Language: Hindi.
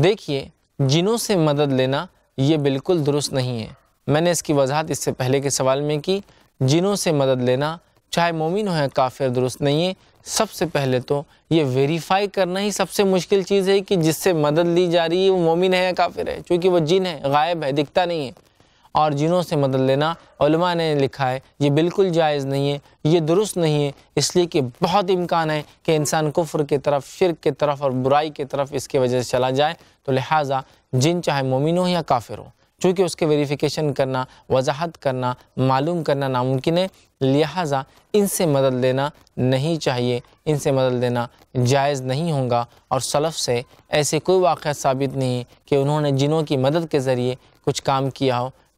देखिए जिनों से मदद लेना ये बिल्कुल दुरुस्त नहीं है मैंने इसकी वजाहत इससे पहले के सवाल में की जिनों से मदद लेना चाहे मोमिन हो या काफिर दुरुस्त नहीं है सबसे पहले तो ये वेरीफाई करना ही सबसे मुश्किल चीज़ है कि जिससे मदद ली जा रही है वो मोमिन है या काफिर है क्योंकि वो जिन है गायब है दिखता नहीं है और जिनों से मदद लेना ने लिखा है ये बिल्कुल जायज़ नहीं है ये दुरुस्त नहीं है इसलिए कि बहुत इम्कान है कि इंसान कुफ्र की तरफ शिरक की तरफ और बुराई की तरफ इसके वजह से चला जाए तो लिहाजा जिन चाहे मोमिन हो या काफिर हो चूँकि उसके वेरिफिकेशन करना वजाहत करना मालूम करना नामुमकिन है लिहाजा इनसे मदद लेना नहीं चाहिए इनसे मदद लेना जायज़ नहीं होगा और सलफ़ से ऐसे कोई वाक़ साबित नहीं कि उन्होंने जिनों की मदद के ज़रिए कुछ काम किया हो